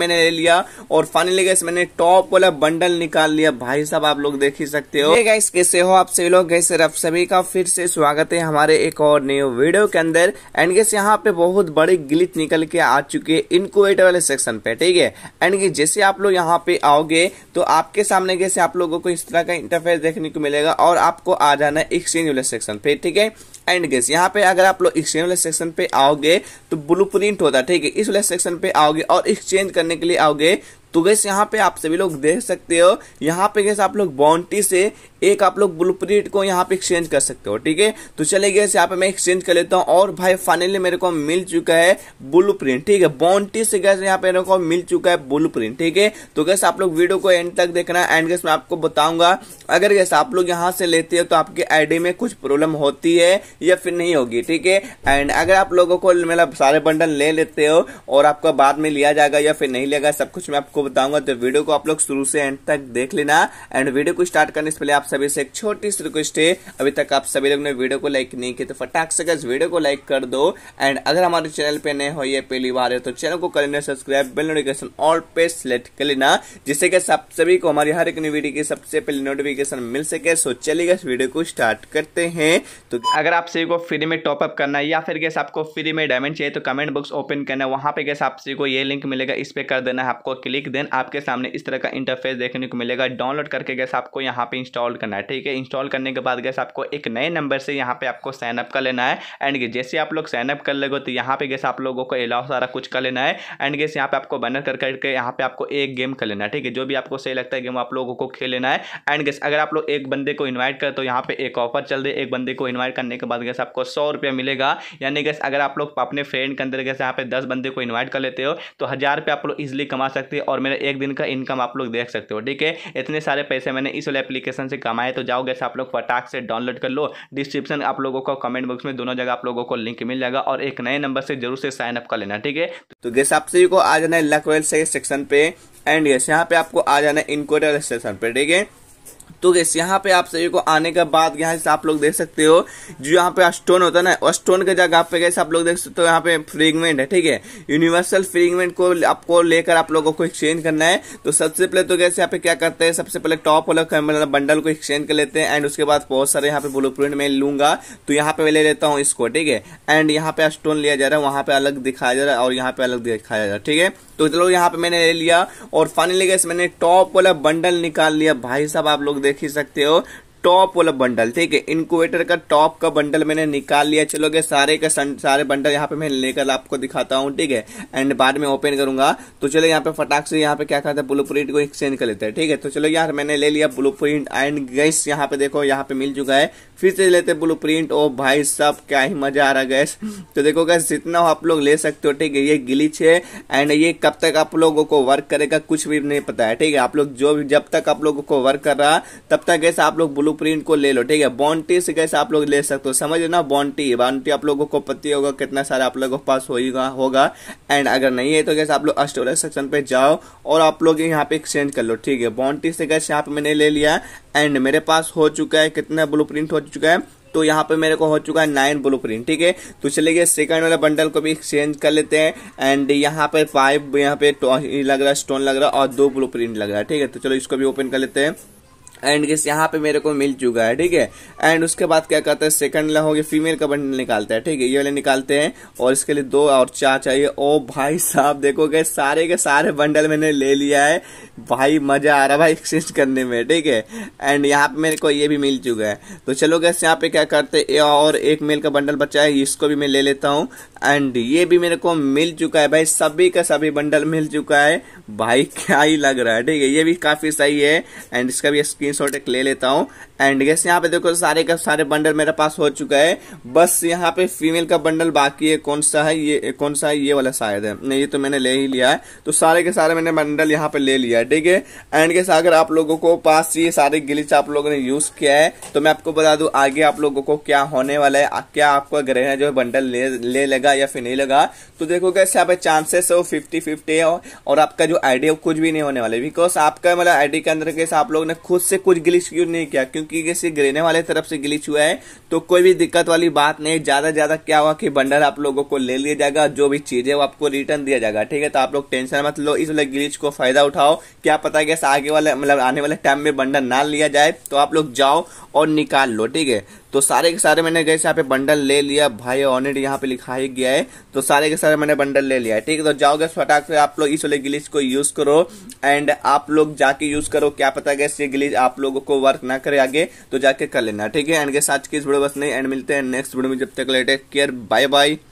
मैंने ले लिया और फाइनली गैस मैंने टॉप वाला बंडल निकाल लिया भाई साहब आप लोग देख ही सकते हो गैस कैसे हो आप सभी लोग गैस आप सभी का फिर से स्वागत है हमारे एक और न्यू वीडियो के अंदर एंड गैस यहाँ पे बहुत बड़ी गिलिच निकल के आ चुकी है इनकोवेटर वाले सेक्शन पे ठीक है एंड जैसे आप लोग यहाँ पे आओगे तो आपके सामने कैसे आप लोगों को इस तरह का इंटरफेस देखने को मिलेगा और आपको आ जाना है एक्सचेंज वाले सेक्शन पे ठीक है एंड गेस यहाँ पे अगर आप लोग एक्सचेंज वाले सेक्शन पे आओगे तो ब्लू प्रिंट होता है ठीक है इस वाले सेक्शन पे आओगे और एक्सचेंज करने करने के लिए आओगे तो गैस यहाँ पे आप सभी लोग देख सकते हो यहाँ पे गैस आप लोग बाउंटी से एक आप लोग ब्लू को यहाँ पे एक्सचेंज कर सकते हो ठीक है तो चले गए यहाँ पे मैं एक्सचेंज कर लेता हूँ और भाई फाइनली मेरे को मिल चुका है ब्लू ठीक है बाउंटी से गैस यहाँ पे मेरे को मिल चुका है ब्लू ठीक है तो गैस आप लोग वीडियो को एंड तक देखना एंड गैस मैं आपको बताऊंगा अगर गैस आप लोग यहाँ से लेते हो तो आपकी आईडी में कुछ प्रॉब्लम होती है या फिर नहीं होगी ठीक है एंड अगर आप लोगों को मतलब सारे बंडल ले लेते हो और आपका बाद में लिया जाएगा या फिर नहीं लेगा सब कुछ मैं आपको आपको बताऊंगा तो वीडियो को आप लोग शुरू से एंड तक देख लेना एंड वीडियो को स्टार्ट करने से पहले आप सभी से एक छोटी सी रिक्वेस्ट है अभी तक आप सभी लोग ने वीडियो को लाइक नहीं किया तो फटाक से इस वीडियो को लाइक कर दो एंड अगर हमारे चैनल पे नए हो या पहली बार है तो चैनल को कर लेना सब्सक्राइब बिल नोटिफिकेशन ऑल पे सिलेक्ट कर लेना जिससे कि सब सभी को हमारी हर एक नई वीडियो की सबसे पहले नोटिफिकेशन मिल सके सो चलेगा इस वीडियो को स्टार्ट करते हैं तो अगर आप सभी को फ्री में टॉपअप करना है या फिर कैसे आपको फ्री में डायमंड चाहिए तो कमेंट बॉक्स ओपन करना है वहाँ पे गैस आप सभी को ये लिंक मिलेगा इस पर कर देना है आपको क्लिक देन आपके सामने इस तरह का इंटरफेस देखने को मिलेगा डाउनलोड करके गैस आपको यहाँ पे इंस्टॉल करना है ठीक है इंस्टॉल करने के बाद गैस आपको एक नए नंबर से यहाँ पे आपको साइनअप कर लेना है एंड जैसे आप लोग साइनअप कर लोगे तो यहाँ पे गैस आप लोगों को अलाउ सारा कुछ कर लेना है एंड गैस यहाँ पे आपको बैनर कर करके यहाँ पे आपको एक गेम कर लेना है ठीक है जो भी आपको सही लगता है गेम आप लोगों को खेल लेना है एंड गैस अगर आप लोग एक बंदे को इन्वाइट कर तो यहाँ पे एक ऑफर चल रही एक बंदे को इन्वाइट करने के बाद गैस आपको सौ रुपया मिलेगा यानी गैस अगर आप लोग अपने फ्रेंड के अंदर गैस यहाँ पे दस बंदे को इन्वाइट कर लेते हो तो हज़ार रुपये आप लोग इजिली कमा सकते हैं और और मेरा एक दिन का इनकम आप लोग देख सकते हो ठीक है इतने सारे पैसे मैंने इस वाले एप्लीकेशन से कमाए तो जाओगे आप लोग फटाक से डाउनलोड कर लो डिस्क्रिप्शन आप लोगों को कमेंट बॉक्स में दोनों जगह आप लोगों को लिंक मिल जाएगा और एक नए नंबर से जरूर से साइन अप कर लेना ठीक है तो गैस आप सभी को आ जाना है लकवेल सेक्शन पे एंड गैस यहाँ पे आपको आ जाना है इनक्वायर सेक्शन पे ठीक है तो गैस यहाँ पे आप सभी को आने के बाद यहाँ से आप लोग देख सकते हो जो यहाँ पे स्टोन होता है ना स्टोन के जगह पे गैस आप लोग देख सकते हो यहाँ पे फ्रीगमेंट है ठीक है यूनिवर्सल फ्रीगमेंट को आपको लेकर आप लोगों को एक्सचेंज करना है तो सबसे पहले तो गैस यहाँ पे क्या करते हैं सबसे पहले टॉप वाला बंडल को एक्सचेंज कर लेते हैं एंड उसके बाद बहुत सारे यहाँ पे ब्लू प्रिंट मैं लूंगा तो यहाँ पे मैं ले लेता हूँ इसको ठीक है एंड यहाँ पे स्टोन लिया जा रहा है वहाँ पे अलग दिखाया जा रहा है और यहाँ पे अलग दिखाया जा रहा है ठीक है तो चलो यहाँ पे मैंने ले लिया और फाइनली गैस मैंने टॉप वाला बंडल निकाल लिया भाई साहब आप लोग देख ही सकते हो टॉप वाला बंडल ठीक है इनकोवेटर का टॉप का बंडल मैंने निकाल लिया चलोगे सारे का सारे बंडल यहाँ पे मैं लेकर आपको दिखाता हूँ ठीक है एंड बाद में ओपन करूंगा तो चलो यहाँ पे फटाक से यहाँ पे क्या करते हैं ब्लू प्रिंट को एक्सचेंज कर लेते हैं ठीक है तो चलो यार मैंने ले लिया ब्लू प्रिंट एंड गैस यहाँ पे देखो यहाँ पे मिल चुका है फिर से लेते ब्लू प्रिंट ओ भाई सब क्या ही मजा आ रहा है गैस तो देखो गैस जितना आप लोग ले सकते हो ठीक है ये गिलीच है एंड ये कब तक आप लोगों को वर्क करेगा कुछ भी नहीं पता है ठीक है आप लोग जो भी जब तक आप लोगों को वर्क कर रहा तब तक गैस आप लोग ब्लू ब्लूप्रिंट को ले लो ठीक है बॉन्टी से कैसे आप लोग ले सकते हो समझ लेना बॉन्टी बॉन्टी आप लोगों को पता होगा कितना सारा आप लोगों के पास होगा होगा एंड अगर नहीं है तो कैसे आप लोग स्टोरेज सेक्शन पे जाओ और आप लोग यहाँ पे एक्सचेंज कर लो ठीक है बॉन्टी से कैसे यहाँ पे मैंने ले लिया एंड मेरे पास हो चुका है कितना ब्लू हो चुका है तो यहाँ पे मेरे को हो चुका है नाइन ब्लू प्रिंट ठीक है तो चलिए सेकंड वाला बंडल को भी एक्सचेंज कर लेते हैं एंड यहाँ पे फाइव यहाँ पे लग रहा है स्टोन लग रहा है और दो ब्लू प्रिंट लग रहा है ठीक है तो चलो इसको भी ओपन कर लेते हैं एंड गेस यहाँ पे मेरे को मिल चुका है ठीक है एंड उसके बाद क्या करते हैं सेकंड ला होगी फीमेल का बंडल निकालते हैं ठीक है ये वाले निकालते हैं और इसके लिए दो और चार चाहिए ओ भाई साहब देखो गए सारे के सारे बंडल मैंने ले लिया है भाई मजा आ रहा भाई एक्सचेंज करने में ठीक है एंड यहाँ पे मेरे को ये भी मिल चुका है तो चलो गैस यहाँ पे क्या करते हैं और एक मेल का बंडल बचा है इसको भी मैं ले लेता हूँ एंड ये भी मेरे को मिल चुका है भाई सभी का सभी बंडल मिल चुका है भाई क्या ही लग रहा है ठीक है ये भी काफी सही है एंड इसका भी स्क्रीनशॉट एक ले लेता हूँ एंड गैस यहाँ पे देखो सारे का सारे बंडल मेरे पास हो चुका है बस यहाँ पे फीमेल का बंडल बाकी है कौन सा है ये कौन सा है ये वाला शायद है नहीं ये तो मैंने ले ही लिया है तो सारे के सारे मैंने बंडल यहाँ पे ले लिया है ठीक है एंड गैस अगर आप लोगों को पास ये सारे गिलिच आप लोगों ने यूज किया है तो मैं आपको बता दू आगे आप लोगों को क्या होने वाला है क्या आपका ग्रह जो है बंडल ले लगा या फिर नहीं लगा तो देखो गैस यहाँ पे चांसेस है वो फिफ्टी फिफ्टी है और आपका जो आईडी कुछ भी नहीं होने वाला बिकॉज आपका मतलब आईडी के अंदर गैस आप लोगों ने खुद से कुछ गिलिच क्यों नहीं किया क्योंकि चूंकि किसी ग्रेने वाले तरफ से ग्लिच हुआ है तो कोई भी दिक्कत वाली बात नहीं ज़्यादा ज़्यादा क्या हुआ कि बंडल आप लोगों को ले लिया जाएगा जो भी चीज़ है वो आपको रिटर्न दिया जाएगा ठीक है तो आप लोग टेंशन मत लो इस वाले ग्लिच को फ़ायदा उठाओ क्या पता कैसे आगे वाले मतलब आने वाले टाइम में बंडल ना लिया जाए तो आप लोग जाओ और निकाल लो ठीक है तो सारे के सारे मैंने गए यहाँ पे बंडल ले लिया भाई ऑनरेडी यहाँ पे लिखा ही गया है तो सारे के सारे मैंने बंडल ले लिया है ठीक है तो जाओगे फटाक से आप लोग इस वाले गिलीच को यूज़ करो एंड आप लोग जाके यूज़ करो क्या पता गया ये आप लोगों को वर्क ना करे आगे सके तो जाके कर लेना ठीक है एंड के साथ किस वीडियो बस नहीं एंड मिलते हैं नेक्स्ट वीडियो में जब तक लेटे केयर बाय बाय